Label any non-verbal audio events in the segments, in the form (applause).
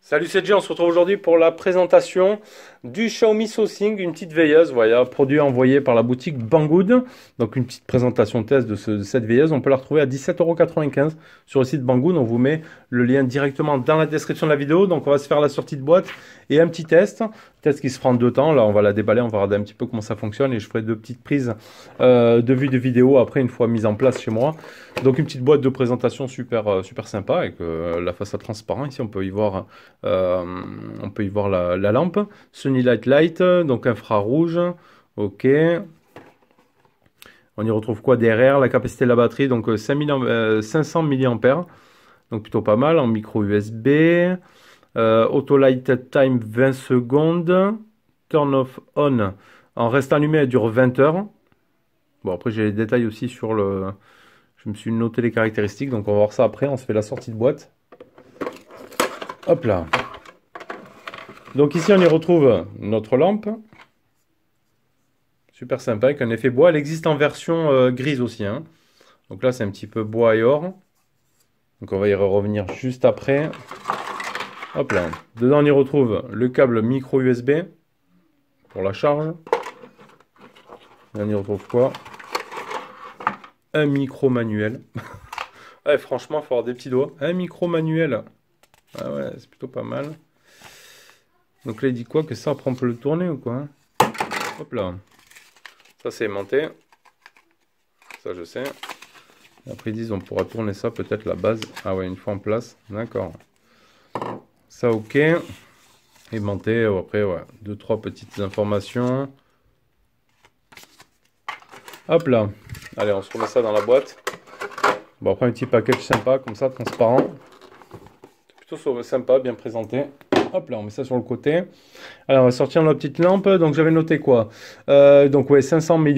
Salut, c'est Jay, on se retrouve aujourd'hui pour la présentation du Xiaomi Saucing, une petite veilleuse, voilà, produit envoyé par la boutique Banggood. Donc une petite présentation test de, cette veilleuse. On peut la retrouver à 17,95€ sur le site Banggood. On vous met le lien directement dans la description de la vidéo. Donc on va se faire la sortie de boîte et un petit test. Test qui se prend deux temps. Là on va la déballer, on va regarder un petit peu comment ça fonctionne. Et je ferai deux petites prises euh, de vue de vidéo après une fois mise en place chez moi. Donc une petite boîte de présentation super, euh, super sympa avec euh, la façade transparente. Ici on peut y voir, on peut y voir la, lampe. Ce Light Light, donc infrarouge. Ok. On y retrouve quoi derrière La capacité de la batterie, donc 5000, 500 mAh. Donc plutôt pas mal en micro USB. Euh, auto light time 20 secondes. Turn off on. En restant allumé, elle dure 20 heures. Bon, après, j'ai les détails aussi sur le. Je me suis noté les caractéristiques, donc on va voir ça après. On se fait la sortie de boîte. Hop là. Donc ici, on y retrouve notre lampe. Super sympa, avec un effet bois. Elle existe en version euh, grise aussi. Hein. Donc là, c'est un petit peu bois et or. Donc on va y revenir juste après. Hop là. Dedans, on y retrouve le câble micro USB pour la charge. on y retrouve quoi Un micro manuel. (laughs) franchement, il faut avoir des petits doigts. Un micro manuel. Ah ouais, c'est plutôt pas mal. Donc là, il dit quoi Que ça, après, on peut le tourner ou quoi hein Hop là. Ça, c'est aimanté. Ça, je sais. Après, ils disent, on pourra tourner ça, peut-être la base. Ah ouais, une fois en place. D'accord. Ça, ok. Aimanté, oh, après, ouais. Deux, trois petites informations. Hop là. Allez, on se remet ça dans la boîte. Bon, après, un petit package sympa, comme ça, transparent. Plutôt sympa, bien présenté. Hop là, on met ça sur le côté. Alors, on va sortir notre petite lampe. Donc, j'avais noté quoi euh, Donc, ouais, 500 mAh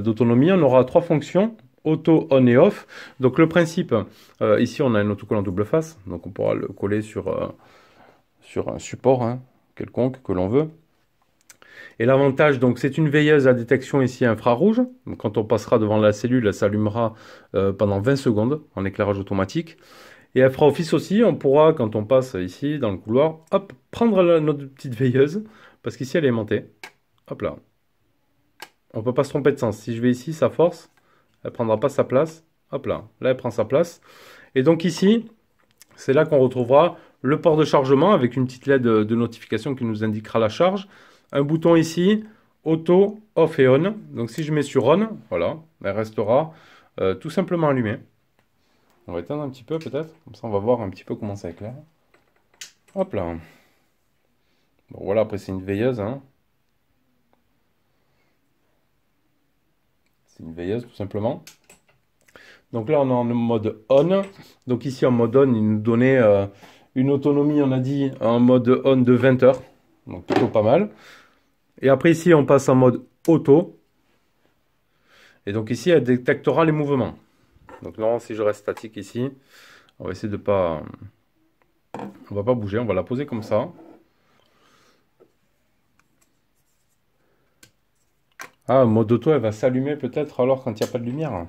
d'autonomie. On aura trois fonctions auto on et off. Donc, le principe, euh, ici, on a un autocollant double face. Donc, on pourra le coller sur, euh, sur un support hein, quelconque que l'on veut. Et l'avantage, donc, c'est une veilleuse à détection ici infrarouge. quand on passera devant la cellule, elle s'allumera pendant 20 secondes en éclairage automatique. Et elle fera office aussi, on pourra, quand on passe ici dans le couloir, prendre notre petite veilleuse, parce qu'ici elle est montée. Hop là. On peut pas se tromper de sens. Si je vais ici, sa force, elle prendra pas sa place. Hop là, là elle prend sa place. Et donc ici, c'est là qu'on retrouvera le port de chargement avec une petite LED de notification qui nous indiquera la charge. Un bouton ici, auto, off et on. Donc si je mets sur on, voilà, elle restera euh, tout simplement allumée. On va éteindre un petit peu peut-être, comme ça on va voir un petit peu comment ça éclaire. Hop là. Bon voilà, après c'est une veilleuse. Hein. C'est une veilleuse tout simplement. Donc là on est en mode on. Donc ici en mode on, il nous donnait euh, une autonomie, on a dit, en mode on de 20 heures. Donc plutôt pas mal. Et après ici on passe en mode auto. Et donc ici elle détectera les mouvements. Donc non, si je reste statique ici, on va essayer de pas... On va pas bouger, on va la poser comme ça. Ah, mode auto, elle va s'allumer peut-être alors quand il n'y a pas de lumière.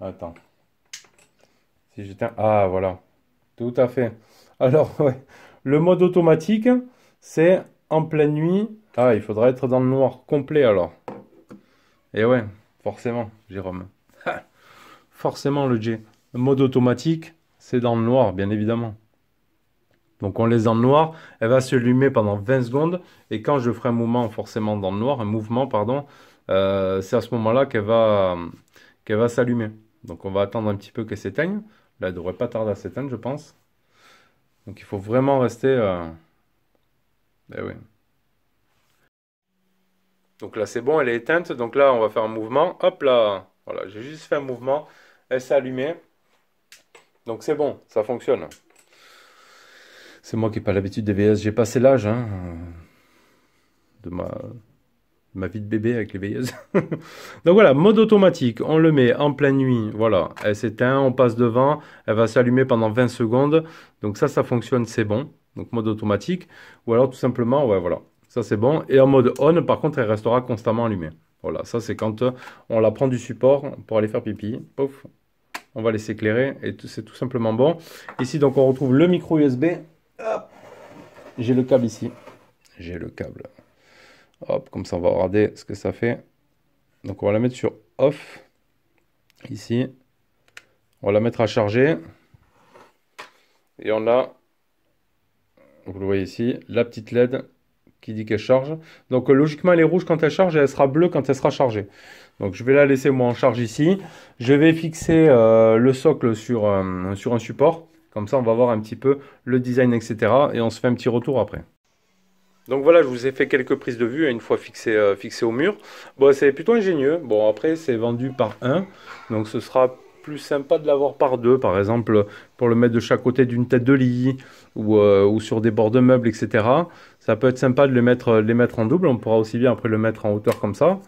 Attends. Si j'éteins... Ah, voilà. Tout à fait. Alors, (laughs) Le mode automatique, c'est en pleine nuit. Ah, il faudra être dans le noir complet alors. Et ouais, forcément, Jérôme forcément le J. Mode automatique, c'est dans le noir, bien évidemment. Donc on laisse dans le noir, elle va se pendant 20 secondes, et quand je ferai un mouvement forcément dans le noir, un mouvement, pardon, euh, c'est à ce moment-là qu'elle va, qu'elle va s'allumer. Donc on va attendre un petit peu qu'elle s'éteigne. Là, elle devrait pas tarder à s'éteindre, je pense. Donc il faut vraiment rester... Ben oui. Donc là, c'est bon, elle est éteinte. Donc là, on va faire un mouvement. Hop là Voilà, j'ai juste fait un mouvement. Elle s'est allumée. Donc c'est bon, ça fonctionne. C'est moi qui n'ai pas l'habitude des VS. J'ai passé l'âge hein, de ma, ma vie de bébé avec les veilleuses. (laughs) Donc voilà, mode automatique, on le met en pleine nuit, voilà, elle s'éteint, on passe devant, elle va s'allumer pendant 20 secondes. Donc ça, ça fonctionne, c'est bon. Donc mode automatique, ou alors tout simplement, ouais, voilà, ça c'est bon. Et en mode on, par contre, elle restera constamment allumée. Voilà, ça c'est quand on la prend du support pour aller faire pipi, pouf, on va laisser éclairer et c'est tout simplement bon. Ici, donc, on retrouve le micro USB. J'ai le câble ici. J'ai le câble. Hop, comme ça, on va regarder ce que ça fait. Donc, on va la mettre sur off. Ici. On va la mettre à charger. Et on a, vous le voyez ici, la petite LED qui dit qu'elle charge. Donc euh, logiquement, elle est rouge quand elle charge et elle sera bleue quand elle sera chargée. Donc je vais la laisser moi en charge ici. Je vais fixer euh, le socle sur, euh, sur un support. Comme ça, on va voir un petit peu le design, etc. Et on se fait un petit retour après. Donc voilà, je vous ai fait quelques prises de vue hein, une fois fixé, fixé au mur. Bon, c'est plutôt ingénieux. Bon, après, c'est vendu par un, Donc ce sera plus sympa de l'avoir par deux, par exemple, pour le mettre de chaque côté d'une tête de lit ou, euh, sur des bords de meubles, etc. Ça peut être sympa de les mettre, les mettre en double. On pourra aussi bien après le mettre en hauteur comme ça.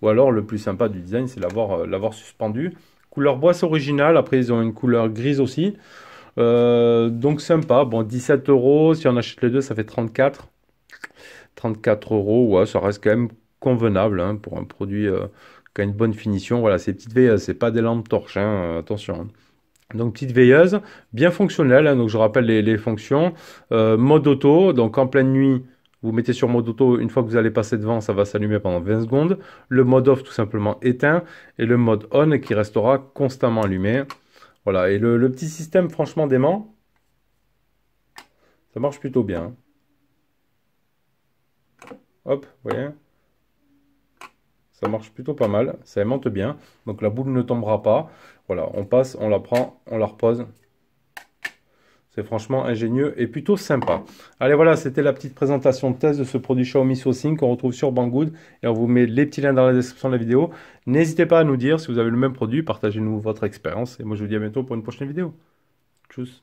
Ou alors, le plus sympa du design, c'est l'avoir euh, l'avoir suspendu. Couleur boisse originale. Après, ils ont une couleur grise aussi. Euh, donc, sympa. Bon, 17 euros. Si on achète les deux, ça fait 34. 34 euros. Ouais, ça reste quand même convenable hein, pour un produit qui a une bonne finition. Voilà, ces petites veilleuses, c'est pas des lampes torches, hein, attention. Hein. Donc petite veilleuse, bien fonctionnelle, hein. donc je rappelle les, fonctions. Euh, mode auto, donc en pleine nuit, vous mettez sur mode auto, une fois que vous allez passer devant, ça va s'allumer pendant 20 secondes. Le mode off tout simplement éteint et le mode on qui restera constamment allumé. Voilà, et le, le petit système franchement dément, ça marche plutôt bien. Hop, vous voyez ça marche plutôt pas mal, ça aimante bien. Donc la boule ne tombera pas. Voilà, on passe, on la prend, on la repose. C'est franchement ingénieux et plutôt sympa. Allez, voilà, c'était la petite présentation de test de ce produit Xiaomi Sourcing qu'on retrouve sur Banggood. Et on vous met les petits liens dans la description de la vidéo. N'hésitez pas à nous dire si vous avez le même produit. Partagez-nous votre expérience. Et moi, je vous dis à bientôt pour une prochaine vidéo. Tchuss